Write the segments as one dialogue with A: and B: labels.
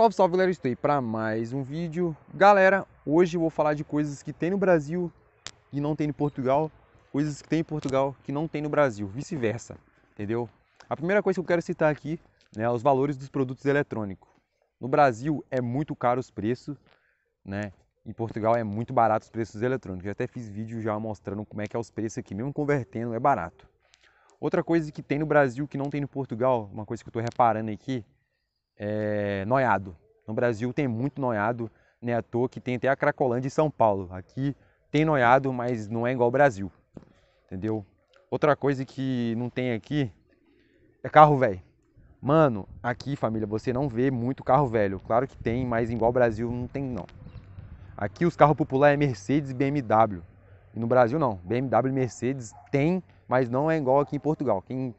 A: Salve, salve galera, estou aí para mais um vídeo. Galera, hoje eu vou falar de coisas que tem no Brasil e não tem em Portugal, coisas que tem em Portugal que não tem no Brasil, vice-versa, entendeu? A primeira coisa que eu quero citar aqui né, é os valores dos produtos eletrônicos. No Brasil é muito caro os preços, né? Em Portugal é muito barato os preços eletrônicos. Eu até fiz vídeo já mostrando como é que é os preços aqui, mesmo convertendo é barato. Outra coisa que tem no Brasil que não tem no Portugal, uma coisa que eu estou reparando aqui, é, noiado. No Brasil tem muito noiado, né? À toa que tem até a Cracolândia em São Paulo. Aqui tem noiado, mas não é igual ao Brasil, entendeu? Outra coisa que não tem aqui é carro velho. Mano, aqui família, você não vê muito carro velho. Claro que tem, mas igual ao Brasil não tem não. Aqui os carros populares é Mercedes e BMW. E no Brasil não. BMW e Mercedes tem, mas não é igual aqui em Portugal. Quem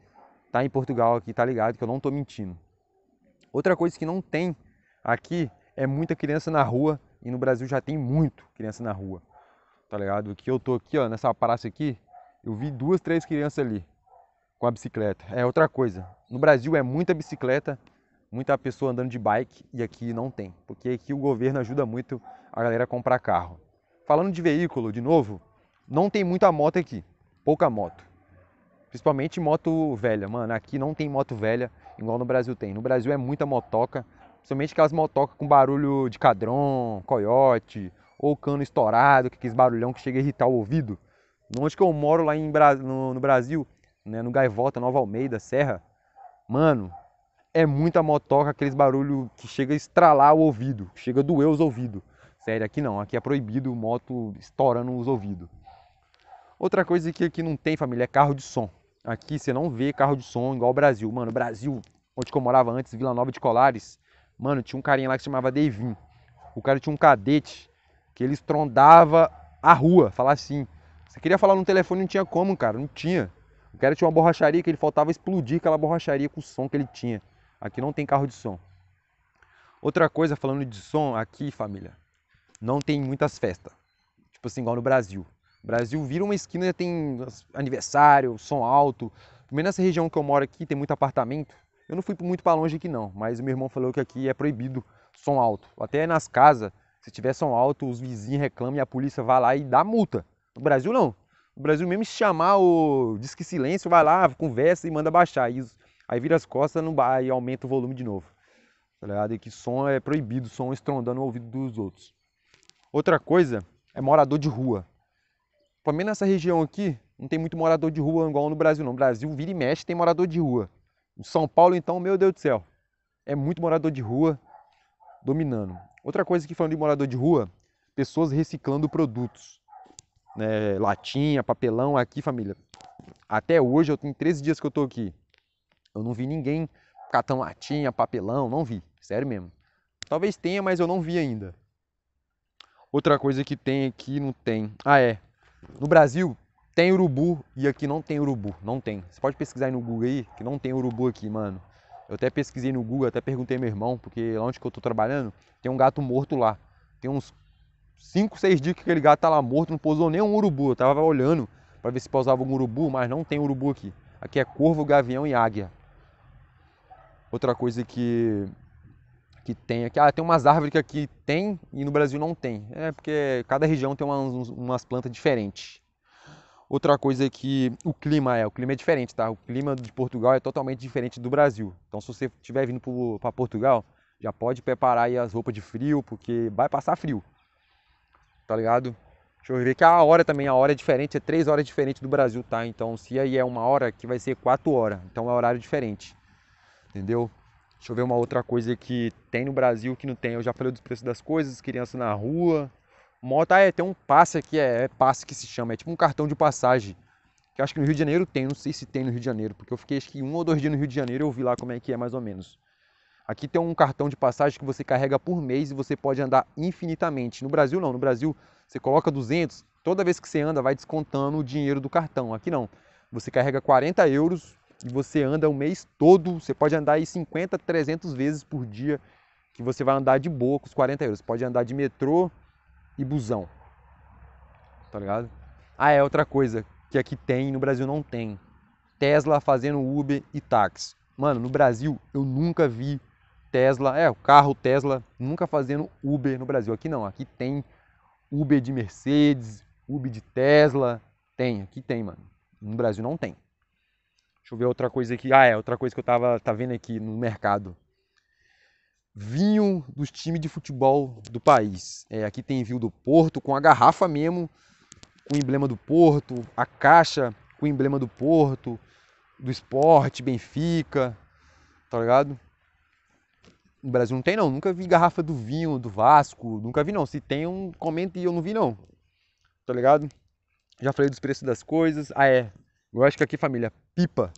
A: tá em Portugal aqui tá ligado que eu não tô mentindo. Outra coisa que não tem aqui é muita criança na rua e no Brasil já tem muito criança na rua. Tá ligado? Que eu tô aqui, ó, nessa praça aqui, eu vi duas, três crianças ali com a bicicleta. É outra coisa. No Brasil é muita bicicleta, muita pessoa andando de bike e aqui não tem, porque aqui o governo ajuda muito a galera a comprar carro. Falando de veículo, de novo, não tem muita moto aqui, pouca moto. Principalmente moto velha, mano. Aqui não tem moto velha igual no Brasil tem. No Brasil é muita motoca, principalmente aquelas motocas com barulho de cadrão, coiote, ou cano estourado, que aqueles barulhão que chega a irritar o ouvido. Onde que eu moro lá em, no, no Brasil, né, no Gaivota, Nova Almeida, Serra, mano, é muita motoca, aqueles barulho que chega a estralar o ouvido, chega a doer os ouvidos. Sério, aqui não, aqui é proibido moto estourando os ouvidos. Outra coisa que aqui não tem, família, é carro de som. Aqui você não vê carro de som igual o Brasil. Mano, Brasil, onde eu morava antes, Vila Nova de Colares, mano, tinha um carinha lá que se chamava Devin. O cara tinha um cadete que ele estrondava a rua, falar assim. Você queria falar no telefone, não tinha como, cara, não tinha. O cara tinha uma borracharia que ele faltava explodir aquela borracharia com o som que ele tinha. Aqui não tem carro de som. Outra coisa, falando de som, aqui, família, não tem muitas festas. Tipo assim, igual no Brasil. O Brasil vira uma esquina, já tem aniversário, som alto. Também nessa região que eu moro aqui tem muito apartamento. Eu não fui muito para longe aqui não, mas meu irmão falou que aqui é proibido som alto. Até nas casas, se tiver som alto, os vizinhos reclamam e a polícia vai lá e dá multa. No Brasil não. No Brasil mesmo se chamar o diz que silêncio, vai lá, conversa e manda baixar. E, aí vira as costas não vai, e aumenta o volume de novo. Tá ligado? E que som é proibido, som estrondando o ouvido dos outros. Outra coisa é morador de rua pelo menos nessa região aqui, não tem muito morador de rua igual no Brasil não. No Brasil, vira e mexe, tem morador de rua. Em São Paulo, então, meu Deus do céu, é muito morador de rua dominando. Outra coisa que falando de morador de rua, pessoas reciclando produtos. Né? Latinha, papelão, aqui, família. Até hoje, eu tenho 13 dias que eu tô aqui. Eu não vi ninguém catando latinha, papelão, não vi. Sério mesmo. Talvez tenha, mas eu não vi ainda. Outra coisa que tem aqui, não tem. Ah, é. No Brasil tem urubu e aqui não tem urubu, não tem. Você pode pesquisar aí no Google aí que não tem urubu aqui, mano. Eu até pesquisei no Google, até perguntei meu irmão, porque lá onde que eu tô trabalhando, tem um gato morto lá. Tem uns 5, 6 dias que aquele gato tá lá morto, não pousou nem um urubu. Eu tava olhando para ver se pousava um urubu, mas não tem urubu aqui. Aqui é corvo, gavião e águia. Outra coisa que que tem aqui. Ah, tem umas árvores que aqui tem e no Brasil não tem. É porque cada região tem umas, umas plantas diferentes. Outra coisa é que o clima é, o clima é diferente, tá? O clima de Portugal é totalmente diferente do Brasil. Então se você estiver vindo para Portugal, já pode preparar aí as roupas de frio, porque vai passar frio. Tá ligado? Deixa eu ver que a hora também, a hora é diferente, é três horas diferente do Brasil, tá? Então se aí é uma hora, aqui vai ser quatro horas. Então é horário diferente. Entendeu? Deixa eu ver uma outra coisa que tem no Brasil que não tem. Eu já falei dos preços das coisas, criança na rua. Moto, ah, é, tem um passe aqui, é, é passe que se chama, é tipo um cartão de passagem. Que acho que no Rio de Janeiro tem, não sei se tem no Rio de Janeiro, porque eu fiquei acho que um ou dois dias no Rio de Janeiro eu vi lá como é que é mais ou menos. Aqui tem um cartão de passagem que você carrega por mês e você pode andar infinitamente. No Brasil não, no Brasil você coloca 200, toda vez que você anda vai descontando o dinheiro do cartão. Aqui não, você carrega 40 euros e você anda o mês todo, você pode andar aí 50, 300 vezes por dia, que você vai andar de boa com os 40 euros. Você pode andar de metrô e busão, tá ligado? Ah, é outra coisa que aqui tem no Brasil não tem. Tesla fazendo Uber e táxi. Mano, no Brasil eu nunca vi Tesla, é, o carro Tesla nunca fazendo Uber no Brasil. Aqui não, aqui tem Uber de Mercedes, Uber de Tesla, tem, aqui tem, mano. No Brasil não tem. Deixa eu ver outra coisa aqui. Ah, é, outra coisa que eu tava tá vendo aqui no mercado. Vinho dos times de futebol do país. É, aqui tem vinho do Porto com a garrafa mesmo, com o emblema do Porto, a caixa com o emblema do Porto, do esporte, Benfica, tá ligado? No Brasil não tem não, nunca vi garrafa do vinho, do Vasco, nunca vi não. Se tem um, comenta e eu não vi não, tá ligado? Já falei dos preços das coisas. Ah, é, eu acho que aqui, família, pipa.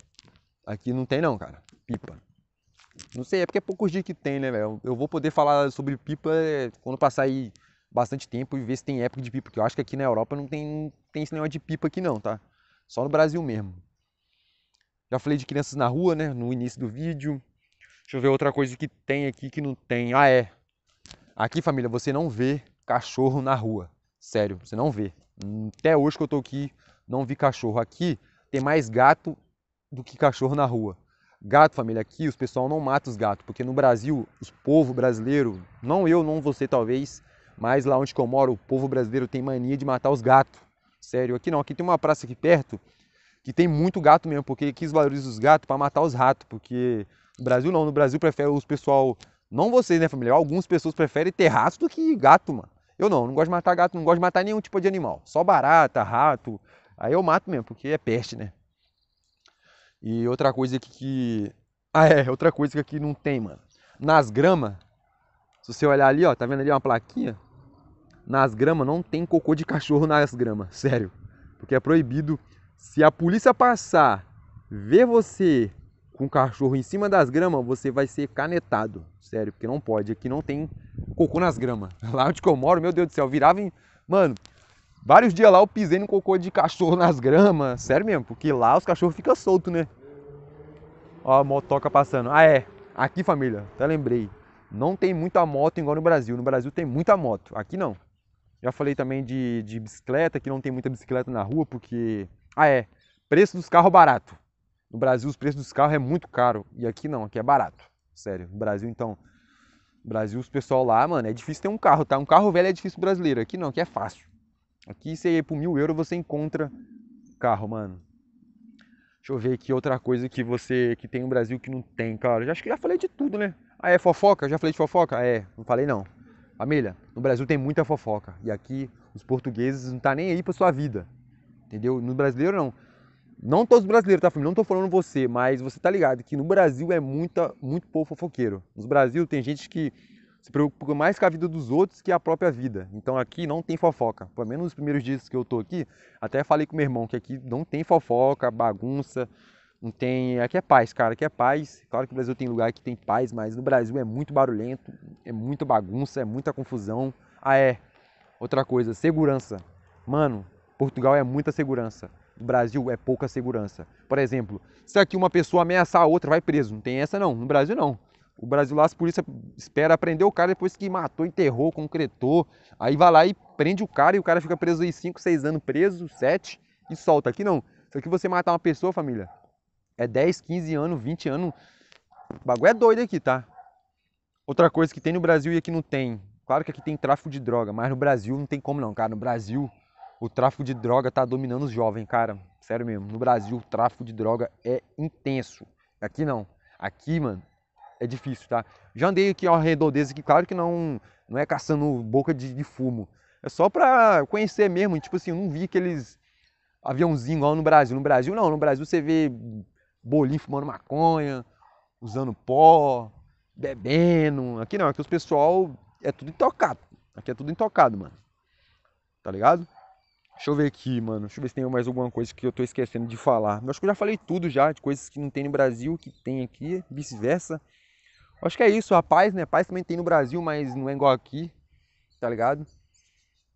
A: Aqui não tem não, cara. Pipa. Não sei, é porque é poucos dias que tem, né, velho? Eu vou poder falar sobre pipa é, quando passar aí bastante tempo e ver se tem época de pipa, porque eu acho que aqui na Europa não tem, não tem esse negócio de pipa aqui não, tá? Só no Brasil mesmo. Já falei de crianças na rua, né, no início do vídeo. Deixa eu ver outra coisa que tem aqui que não tem. Ah, é. Aqui, família, você não vê cachorro na rua. Sério, você não vê. Hum, até hoje que eu tô aqui, não vi cachorro. Aqui tem mais gato do que cachorro na rua. Gato, família, aqui os pessoal não mata os gatos, porque no Brasil, os povo brasileiro, não eu, não você talvez, mas lá onde eu moro, o povo brasileiro tem mania de matar os gatos. Sério, aqui não, aqui tem uma praça aqui perto que tem muito gato mesmo, porque aqui valoriza os gatos para matar os ratos, porque no Brasil não, no Brasil prefere os pessoal, não vocês, né, família, algumas pessoas preferem ter rato do que gato, mano. Eu não, não gosto de matar gato, não gosto de matar nenhum tipo de animal, só barata, rato. Aí eu mato mesmo, porque é peste, né? E outra coisa que, que... Ah, é, outra coisa que aqui não tem, mano. Nas gramas, se você olhar ali, ó, tá vendo ali uma plaquinha? Nas gramas não tem cocô de cachorro nas gramas, sério. Porque é proibido. Se a polícia passar, ver você com o cachorro em cima das gramas, você vai ser canetado. Sério, porque não pode. Aqui não tem cocô nas gramas. Lá onde eu moro, meu Deus do céu, virava em. Mano, Vários dias lá eu pisei no cocô de cachorro nas gramas. Sério mesmo, porque lá os cachorros ficam soltos, né? Ó a motoca passando. Ah, é. Aqui, família, até lembrei. Não tem muita moto igual no Brasil. No Brasil tem muita moto. Aqui não. Já falei também de, de bicicleta, que não tem muita bicicleta na rua, porque... Ah, é. Preço dos carros barato. No Brasil, os preços dos carros é muito caro. E aqui não, aqui é barato. Sério. No Brasil, então... No Brasil, os pessoal lá, mano, é difícil ter um carro, tá? Um carro velho é difícil brasileiro. Aqui não, aqui é fácil. Aqui você, por mil euros você encontra carro, mano. Deixa eu ver aqui outra coisa que você que tem no Brasil que não tem, cara. Já acho que já falei de tudo, né? Ah, é fofoca? Já falei de fofoca? é, não falei não. Família, no Brasil tem muita fofoca. E aqui os portugueses não tá nem aí pra sua vida. Entendeu? No brasileiro não. Não todos os brasileiros, tá, família? Não tô falando você, mas você tá ligado que no Brasil é muita, muito povo fofoqueiro. No Brasil tem gente que se preocupa mais com a vida dos outros que a própria vida. Então aqui não tem fofoca. Pelo menos nos primeiros dias que eu tô aqui, até falei com meu irmão que aqui não tem fofoca, bagunça, não tem. Aqui é paz, cara, aqui é paz. Claro que o Brasil tem lugar que tem paz, mas no Brasil é muito barulhento, é muita bagunça, é muita confusão. Ah, é. Outra coisa, segurança. Mano, Portugal é muita segurança. No Brasil é pouca segurança. Por exemplo, se aqui uma pessoa ameaçar a outra, vai preso. Não tem essa não. No Brasil não. O Brasil lá, as polícia espera prender o cara depois que matou, enterrou, concretou. Aí vai lá e prende o cara e o cara fica preso aí 5, 6 anos preso, 7 e solta. Aqui não. Isso aqui você matar uma pessoa, família, é 10, 15 anos, 20 anos. O bagulho é doido aqui, tá? Outra coisa que tem no Brasil e aqui não tem. Claro que aqui tem tráfico de droga, mas no Brasil não tem como não, cara. No Brasil, o tráfico de droga tá dominando os jovens, cara. Sério mesmo. No Brasil, o tráfico de droga é intenso. Aqui não. Aqui, mano, é difícil, tá? Já andei aqui ao redor desse aqui, claro que não, não é caçando boca de, de fumo. É só para conhecer mesmo, tipo assim, eu não vi aqueles aviãozinhos lá no Brasil. No Brasil não, no Brasil você vê bolinho fumando maconha, usando pó, bebendo. Aqui não, aqui os pessoal é tudo intocado. Aqui é tudo intocado, mano. Tá ligado? Deixa eu ver aqui, mano. Deixa eu ver se tem mais alguma coisa que eu tô esquecendo de falar. Eu acho que eu já falei tudo já, de coisas que não tem no Brasil, que tem aqui, vice-versa. Acho que é isso, a paz, né? Paz também tem no Brasil, mas não é igual aqui, tá ligado?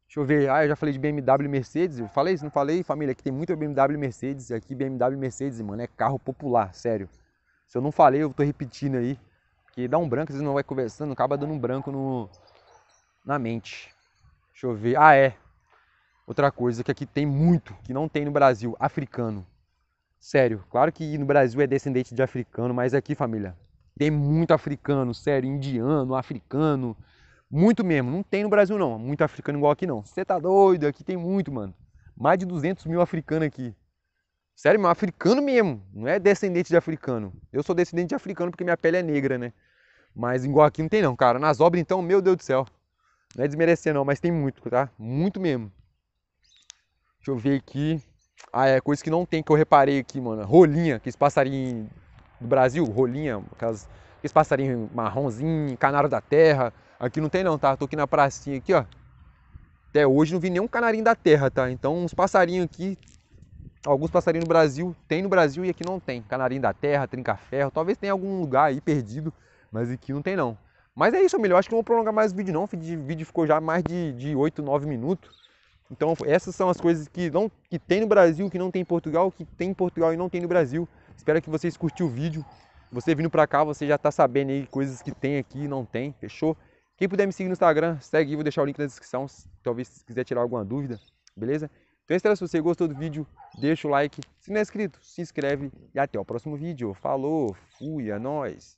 A: Deixa eu ver, ah, eu já falei de BMW Mercedes, eu falei isso, não falei, família, que tem muita BMW Mercedes, aqui BMW Mercedes, mano, é carro popular, sério. Se eu não falei, eu tô repetindo aí, porque dá um branco, às vezes não vai conversando, acaba dando um branco no, na mente. Deixa eu ver, ah, é, outra coisa que aqui tem muito, que não tem no Brasil, africano. Sério, claro que no Brasil é descendente de africano, mas aqui, família, tem muito africano, sério, indiano, africano. Muito mesmo. Não tem no Brasil, não. Muito africano igual aqui, não. Você tá doido? Aqui tem muito, mano. Mais de 200 mil africanos aqui. Sério, meu, africano mesmo. Não é descendente de africano. Eu sou descendente de africano porque minha pele é negra, né? Mas igual aqui não tem, não, cara. Nas obras, então, meu Deus do céu. Não é desmerecer, não, mas tem muito, tá? Muito mesmo. Deixa eu ver aqui. Ah, é coisa que não tem que eu reparei aqui, mano. Rolinha, que esse passarinho do Brasil, rolinha, aquelas, aqueles passarinhos marronzinho, canário da terra. Aqui não tem não, tá? Tô aqui na pracinha aqui, ó. Até hoje não vi nenhum canarinho da terra, tá? Então uns passarinhos aqui, alguns passarinhos no Brasil, tem no Brasil e aqui não tem. Canarinho da terra, trinca-ferro, talvez tenha algum lugar aí perdido, mas aqui não tem não. Mas é isso, melhor. Acho que não vou prolongar mais o vídeo não. O vídeo ficou já mais de, de 8, 9 minutos. Então essas são as coisas que, não, que tem no Brasil, que não tem em Portugal, que tem em Portugal e não tem no Brasil. Espero que vocês curtiram o vídeo. Você vindo pra cá, você já tá sabendo aí coisas que tem aqui e não tem, fechou? Quem puder me seguir no Instagram, segue aí, vou deixar o link na descrição, talvez se quiser tirar alguma dúvida, beleza? Então é isso, se você gostou do vídeo, deixa o like. Se não é inscrito, se inscreve e até o próximo vídeo. Falou, fui, é nóis!